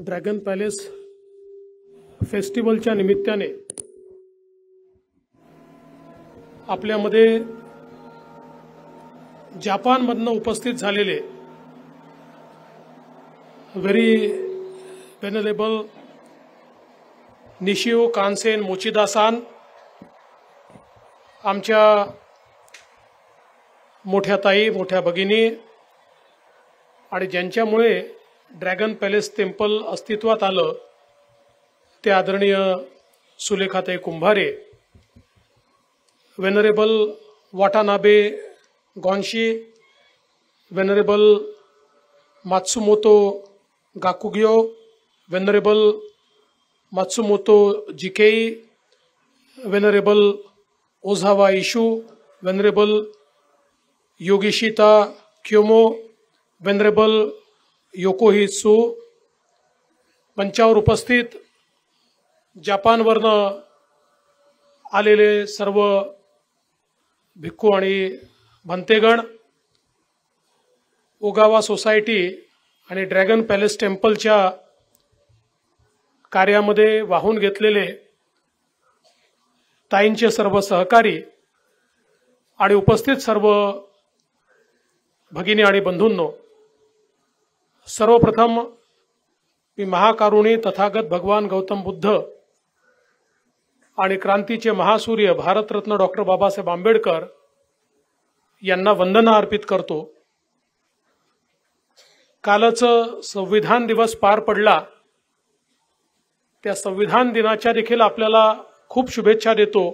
dragon palace फेस्टिवलच्या निमित्ताने आपल्यामध्ये जपानमधनं उपस्थित झालेले व्हेरी वेनरेबल निशिओ कानसेन मोचिदासान आमच्या मोठ्या ताई मोठ्या भगिनी आणि ज्यांच्यामुळे ड्रॅगन पॅलेस टेम्पल अस्तित्वात आलं ते आदरणीय सुलेखाते Kumbhare venerable Watanabe Gonshi venerable Matsumoto Gakugio venerable Matsumoto Jikei venerable Ozawa Ishu venerable Yogishita Kyomo venerable Yoko Su मंचावर उपस्थित जपानवरनं आलेले सर्व भिक्खू आणि भंतेगण ओगावा सोसायटी आणि ड्रॅगन पॅलेस टेम्पलच्या कार्यामध्ये वाहून घेतलेले ताईंचे सर्व सहकारी आणि उपस्थित सर्व भगिनी आणि बंधूंनो सर्वप्रथम मी महाकारुणी तथागत भगवान गौतम बुद्ध आणि क्रांतीचे महासूर्य भारतरत्न डॉक्टर बाबासाहेब आंबेडकर यांना वंदना अर्पित करतो कालच संविधान दिवस पार पडला त्या संविधान दिनाच्या देखील आपल्याला खूप शुभेच्छा देतो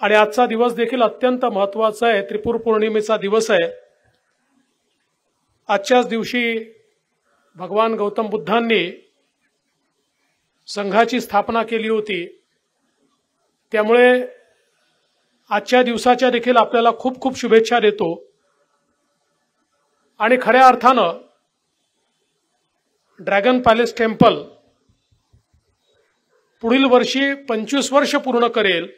आणि आजचा दिवस देखील अत्यंत महत्वाचा आहे त्रिपूर पौर्णिमेचा दिवस आहे आजच्याच दिवशी भगवान गौतम बुद्धांनी संघाची स्थापना केली होती त्यामुळे आजच्या दिवसाच्या देखील आपल्याला खूप खूप शुभेच्छा देतो आणि खऱ्या अर्थानं ड्रॅगन पॅलेस टेम्पल पुढील वर्षी पंचवीस वर्ष पूर्ण करेल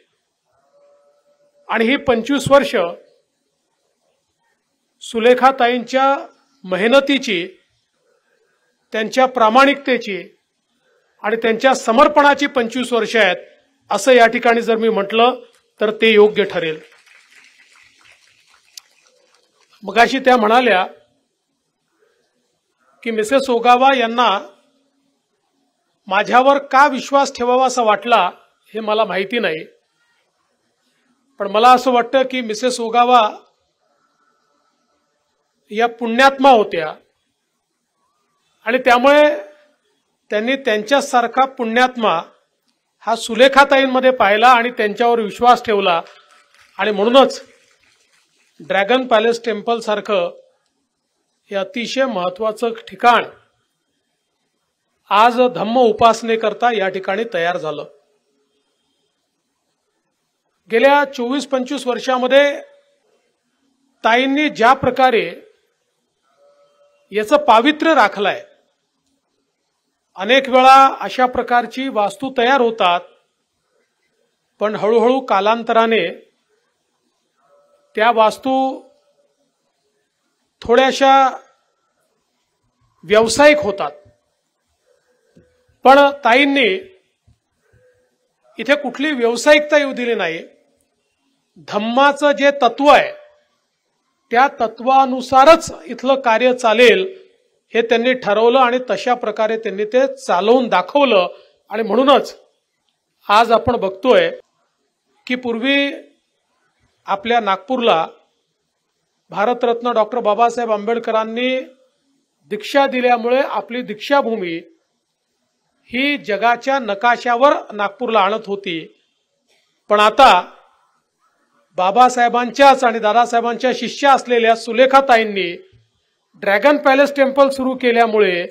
आणि ही पंचवीस वर्ष सुलेखाताईंच्या मेहनतीची त्यांच्या प्रामाणिकतेची आणि त्यांच्या समर्पणाची पंचवीस वर्ष आहेत असं या ठिकाणी जर मी म्हटलं तर ते योग्य ठरेल मगाशी त्या म्हणाल्या की मिसेस ओगावा यांना माझ्यावर का विश्वास ठेवावा असं वाटला हे मला माहिती नाही पण मला असं वाटतं की मिसेस ओगावा या पुण्यात्मा होत्या आणि त्यामुळे त्यांनी त्यांच्यासारखा पुण्यात्मा हा सुलेखाताईंमध्ये पाहिला आणि त्यांच्यावर विश्वास ठेवला आणि म्हणूनच ड्रॅगन पॅलेस टेम्पलसारखं हे अतिशय महत्वाचं ठिकाण आज धम्म उपासनेकरता या ठिकाणी तयार झालं गेल्या चोवीस पंचवीस वर्षामध्ये ताईंनी ज्या प्रकारे याचं पावित्र्य राखलंय अनेक वेळा अशा प्रकारची वास्तू तयार होतात पण हळूहळू कालांतराने त्या वास्तू थोड्याशा व्यावसायिक होतात पण ताईंनी इथे कुठली व्यावसायिकता येऊ दिली नाही धम्माचं जे तत्व आहे त्या तत्वानुसारच इथलं कार्य चालेल हे त्यांनी ठरवलं आणि तशा प्रकारे त्यांनी ते चालवून दाखवलं आणि म्हणूनच आज आपण बघतोय की पूर्वी आपल्या नागपूरला भारतरत्न डॉक्टर बाबासाहेब आंबेडकरांनी दीक्षा दिल्यामुळे आपली दीक्षाभूमी ही जगाच्या नकाशावर नागपूरला आणत होती पण आता बाबासाहेबांच्याच आणि दादासाहेबांच्या शिष्य असलेल्या सुलेखाताईंनी ड्रॅगन पॅलेस टेम्पल सुरू केल्यामुळे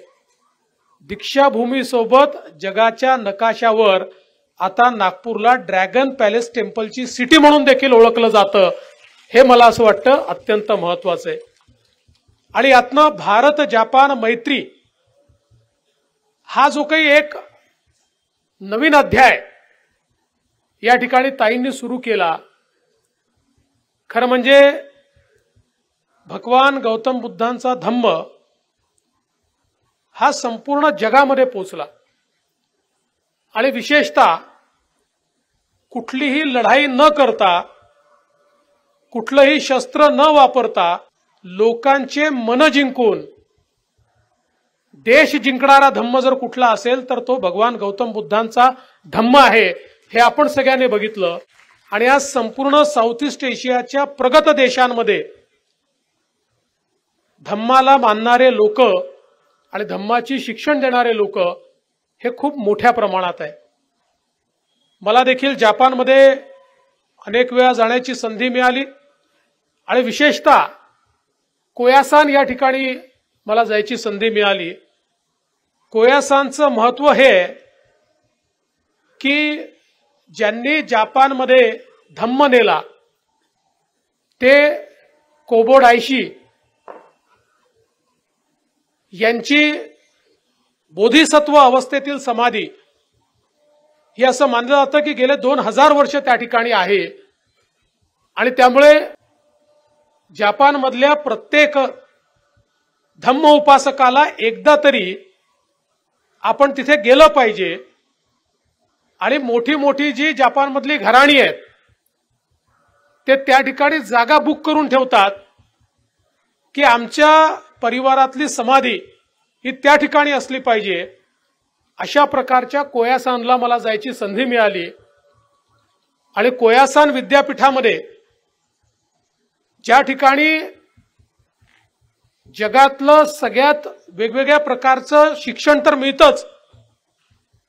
दीक्षाभूमीसोबत जगाच्या नकाशावर आता नागपूरला ड्रॅगन पॅलेस टेम्पलची सिटी म्हणून देखील ओळखलं जातं हे मला असं वाटतं अत्यंत महत्वाचं आहे आणि यातनं भारत जपान मैत्री हा जो काही एक नवीन अध्याय या ठिकाणी ताईंनी सुरू केला खरं म्हणजे भगवान गौतम बुद्धांचा धम्म हा संपूर्ण जगामध्ये पोचला आणि विशेषतः कुठलीही लढाई न करता कुठलंही शस्त्र न वापरता लोकांचे मन जिंकून देश जिंकणारा धम्म जर कुठला असेल तर तो भगवान गौतम बुद्धांचा धम्म आहे हे आपण सगळ्यांनी बघितलं आणि आज संपूर्ण साऊथ ईस्ट एशियाच्या प्रगत देशांमध्ये धम्माला मानणारे लोक आणि धम्माची शिक्षण देणारे लोक हे खूप मोठ्या प्रमाणात आहे मला देखील जपानमध्ये अनेक वेळा जाण्याची संधी मिळाली आणि विशेषतः कोयासान या ठिकाणी मला जायची संधी मिळाली कोयासानचं महत्व हे की ज्यांनी जपानमध्ये धम्म नेला ते कोबोडायशी यांची बोधिसत्व अवस्थेतील समाधी हे असं मानलं जातं की गेले दोन हजार वर्ष त्या ठिकाणी आहे आणि त्यामुळे जपानमधल्या प्रत्येक धम्म उपासकाला एकदा तरी आपण तिथे गेलं पाहिजे आणि मोठी मोठी जी जपानमधली घराणी आहेत ते त्या ठिकाणी जागा बुक करून ठेवतात की आमच्या परिवारातली समाधी ही त्या ठिकाणी असली पाहिजे अशा प्रकारच्या कोयासानला मला जायची संधी मिळाली आणि कोयासान विद्यापीठामध्ये ज्या ठिकाणी जगातलं सगळ्यात वेगवेगळ्या प्रकारचं शिक्षण तर मिळतंच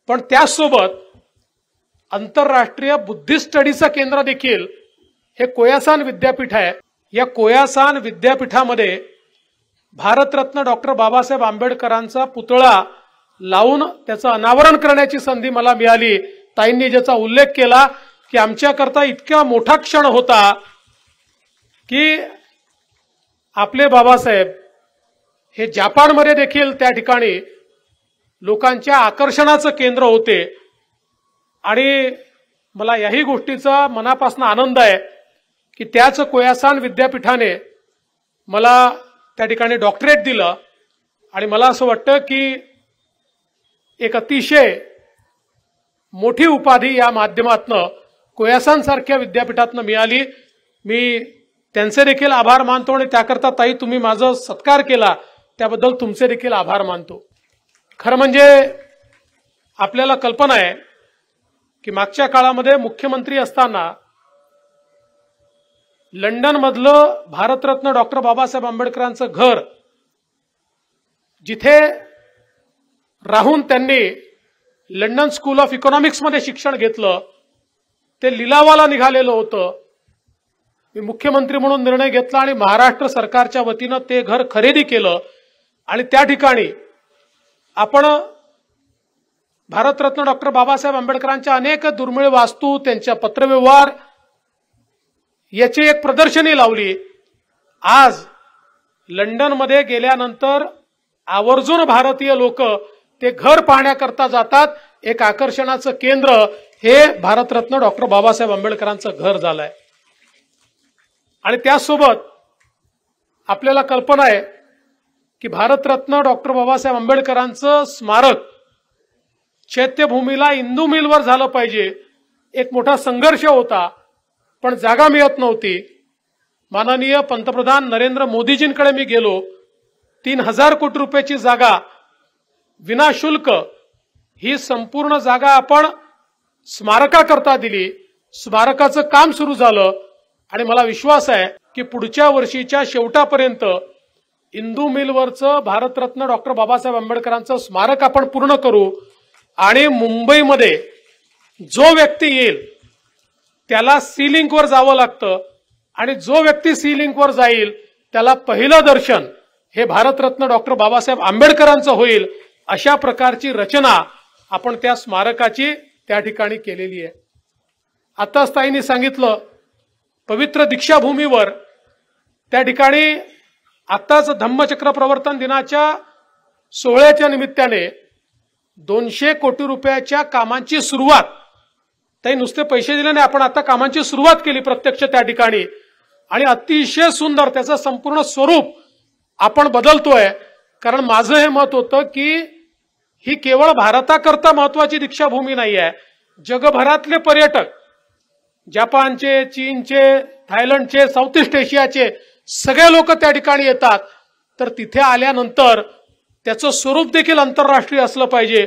पण त्याचसोबत आंतरराष्ट्रीय बुद्धिस्ट स्टडीचं केंद्र देखील हे कोयासान विद्यापीठ आहे या कोयासान विद्यापीठामध्ये भारतरत्न डॉक्टर बाबासाहेब आंबेडकरांचा पुतळा लावून त्याचं अनावरण करण्याची संधी मला मिळाली ताईंनी ज्याचा उल्लेख केला की आमच्याकरता इतका मोठा क्षण होता की आपले बाबासाहेब हे जपानमध्ये देखील त्या ठिकाणी लोकांच्या आकर्षणाचं केंद्र होते आणि मला याही गोष्टीचा मनापासून आनंद आहे की त्याच कोयासान विद्यापीठाने मला त्या ठिकाणी डॉक्टरेट दिलं आणि मला असं वाटतं की एक अतिशय मोठी उपाधी या माध्यमातनं सारख्या विद्यापीठातनं मिळाली मी त्यांचे देखील आभार मानतो आणि त्याकरता ताई तुम्ही माझा सत्कार केला त्याबद्दल तुमचे देखील आभार मानतो खरं म्हणजे आपल्याला कल्पना आहे की मागच्या काळामध्ये मुख्यमंत्री असताना लंडनमधलं भारतरत्न डॉक्टर बाबासाहेब आंबेडकरांचं घर जिथे राहून त्यांनी लंडन स्कूल ऑफ इकॉनॉमिक्समध्ये शिक्षण घेतलं ते लिलावाला निघालेलं होतं मी मुख्यमंत्री म्हणून निर्णय घेतला आणि महाराष्ट्र सरकारच्या वतीनं ते घर खरेदी केलं आणि त्या ठिकाणी आपण भारतरत्न डॉक्टर बाबासाहेब आंबेडकरांच्या अनेक दुर्मिळ वास्तू त्यांच्या पत्रव्यवहार याची एक प्रदर्शनी लावली आज लंडनमध्ये गेल्यानंतर आवर्जून भारतीय लोक ते घर पाहण्याकरता जातात एक आकर्षणाचं केंद्र हे भारतरत्न डॉक्टर बाबासाहेब आंबेडकरांचं घर झालंय आणि त्यासोबत आपल्याला कल्पना आहे की भारतरत्न डॉक्टर बाबासाहेब आंबेडकरांचं स्मारक चैत्यभूमीला इंदू मिलवर झालं पाहिजे एक मोठा संघर्ष होता पण जागा मिळत नव्हती माननीय पंतप्रधान नरेंद्र मोदीजींकडे मी गेलो तीन हजार कोटी रुपयाची जागा विनाशुल्क ही संपूर्ण जागा आपण स्मारकाकरता दिली स्मारकाचं काम सुरू झालं आणि मला विश्वास आहे की पुढच्या वर्षीच्या शेवटापर्यंत इंदू मिलवरचं भारतरत्न डॉक्टर बाबासाहेब आंबेडकरांचं स्मारक आपण पूर्ण करू आणि मुंबईमध्ये जो व्यक्ती येईल त्याला सी लिंकवर जावं लागतं आणि जो व्यक्ती सी लिंकवर जाईल त्याला पहिलं दर्शन हे भारतरत्न डॉक्टर बाबासाहेब आंबेडकरांचं होईल अशा प्रकारची रचना आपण त्या स्मारकाची त्या ठिकाणी केलेली आहे आताच ताईंनी सांगितलं पवित्र दीक्षाभूमीवर त्या ठिकाणी आत्ताच धम्मचक्र प्रवर्तन दिनाच्या सोहळ्याच्या निमित्ताने दोनशे कोटी रुपयाच्या कामांची सुरुवात ताई नुसते पैसे दिले नाही आपण आता कामांची सुरुवात केली प्रत्यक्ष त्या ठिकाणी आणि अतिशय सुंदर त्याचं संपूर्ण स्वरूप आपण बदलतोय कारण माझं हे मत होतं की ही केवळ भारताकरता महत्वाची दीक्षाभूमी नाही आहे जगभरातले पर्यटक जपानचे चीनचे थायलंडचे साऊथ इस्ट एशियाचे सगळे लोक त्या ठिकाणी येतात तर तिथे आल्यानंतर त्याचं स्वरूप देखील आंतरराष्ट्रीय असलं पाहिजे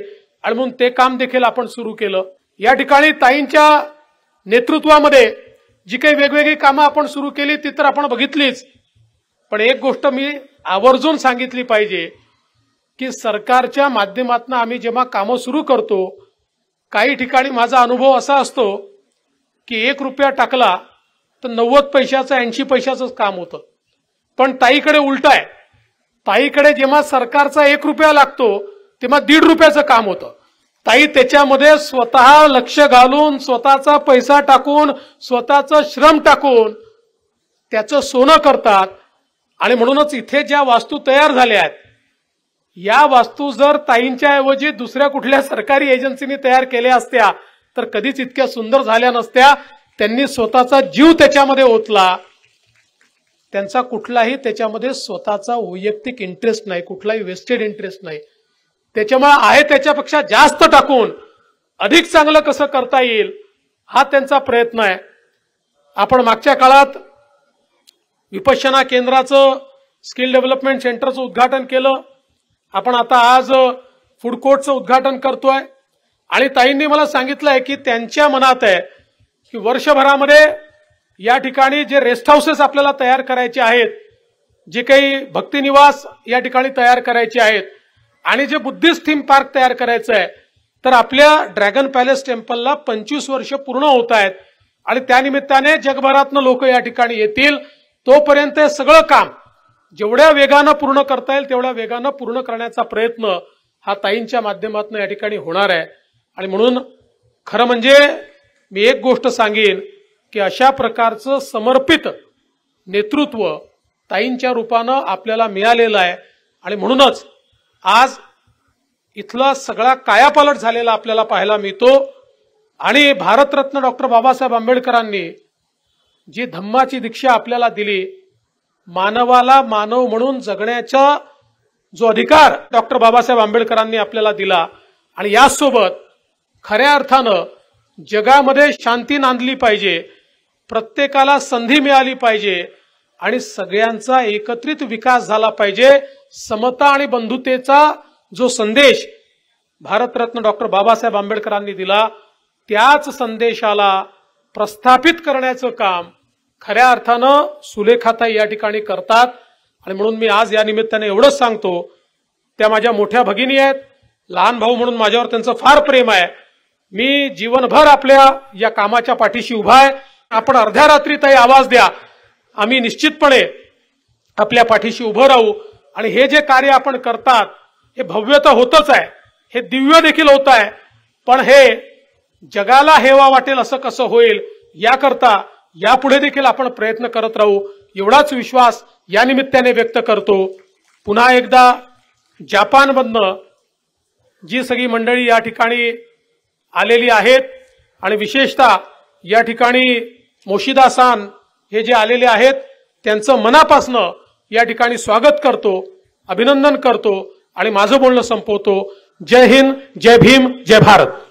आणि म्हणून ते काम देखील आपण सुरू केलं या ठिकाणी ताईंच्या नेतृत्वामध्ये जी काही वेगवेगळी कामं आपण सुरू केली ती तर आपण बघितलीच पण एक गोष्ट मी आवर्जून सांगितली पाहिजे की सरकारच्या माध्यमातून आम्ही जेव्हा कामं सुरू करतो काही ठिकाणी माझा अनुभव असा असतो की एक रुपया टाकला तर नव्वद पैशाचं ऐंशी पैशाचंच काम होतं पण ताईकडे उलट आहे ताईकडे जेव्हा सरकारचा एक रुपया लागतो तेव्हा दीड रुपयाचं काम होतं ताई त्याच्यामध्ये स्वतः लक्ष घालून स्वतःचा पैसा टाकून स्वतःचं श्रम टाकून त्याचं सोनं करतात आणि म्हणूनच इथे ज्या वास्तू तयार झाल्या आहेत या वास्तू जर ताईंच्या ऐवजी दुसऱ्या कुठल्या सरकारी एजन्सीने तयार केल्या असत्या तर कधीच इतक्या सुंदर झाल्या नसत्या त्यांनी स्वतःचा जीव त्याच्यामध्ये ओतला त्यांचा कुठलाही त्याच्यामध्ये स्वतःचा वैयक्तिक इंटरेस्ट नाही कुठलाही वेस्टेड इंटरेस्ट नाही त्याच्यामुळे आहे त्याच्यापेक्षा जास्त टाकून अधिक चांगलं कसं करता येईल हा त्यांचा प्रयत्न आहे आपण मागच्या काळात विपशना केंद्राचं स्किल डेव्हलपमेंट सेंटरचं उद्घाटन केलं आपण आता आज फूड कोर्टचं उद्घाटन करतोय आणि ताईंनी मला सांगितलंय की त्यांच्या मनात आहे की वर्षभरामध्ये या ठिकाणी जे रेस्ट हाऊसेस आपल्याला तयार करायचे आहेत जे काही भक्तिनिवास या ठिकाणी तयार करायचे आहेत आणि जे बुद्धिस्ट थीम पार्क तयार करायचं आहे तर आपल्या ड्रॅगन पॅलेस टेम्पलला पंचवीस वर्ष पूर्ण होत आहेत आणि त्यानिमित्ताने जगभरातनं लोक या ठिकाणी येतील तोपर्यंत हे सगळं काम जेवढ्या वेगानं पूर्ण करता येईल तेवढ्या वेगानं पूर्ण करण्याचा प्रयत्न हा ताईंच्या माध्यमातून या ठिकाणी होणार आहे आणि म्हणून खरं म्हणजे मी एक गोष्ट सांगेन की अशा प्रकारचं समर्पित नेतृत्व ताईंच्या रूपानं आपल्याला मिळालेलं आहे आणि म्हणूनच आज इथला सगळा कायापालट झालेला आपल्याला पाहायला मिळतो आणि भारतरत्न डॉक्टर बाबासाहेब आंबेडकरांनी जी धम्माची दीक्षा आपल्याला दिली मानवाला मानव म्हणून जगण्याचा जो अधिकार डॉक्टर बाबासाहेब आंबेडकरांनी आपल्याला दिला आणि यासोबत खऱ्या अर्थानं जगामध्ये शांती नांदली पाहिजे प्रत्येकाला संधी मिळाली पाहिजे आणि सगळ्यांचा एकत्रित विकास झाला पाहिजे समता आणि बंधुतेचा जो संदेश भारतरत्न डॉक्टर बाबासाहेब आंबेडकरांनी दिला त्याच संदेशाला प्रस्थापित करण्याचं काम खऱ्या अर्थानं सुलेखाताई या ठिकाणी करतात आणि म्हणून मी आज या निमित्ताने एवढंच सांगतो त्या माझ्या मोठ्या भगिनी आहेत लहान भाऊ म्हणून माझ्यावर त्यांचं फार प्रेम आहे मी जीवनभर आपल्या या कामाच्या पाठीशी उभा आहे आपण अर्ध्या रात्रीतही आवाज द्या आम्ही निश्चितपणे आपल्या पाठीशी उभं राहू आणि हे जे कार्य आपण करतात हे भव्य तर होतच आहे हे दिव्य देखील होत आहे पण हे जगाला हेवा वाटेल असं कसं होईल याकरता यापुढे देखील आपण प्रयत्न करत राहू एवढाच विश्वास या निमित्ताने व्यक्त करतो पुन्हा एकदा जापानमधनं जी सगळी मंडळी या ठिकाणी आलेली आहेत आणि विशेषतः या ठिकाणी मोशिदासान हे जे आलेले आहेत त्यांचं मनापासनं या ठिकाणी स्वागत करतो अभिनंदन करतो आणि माझं बोलणं संपवतो जय हिंद जय भीम जय भारत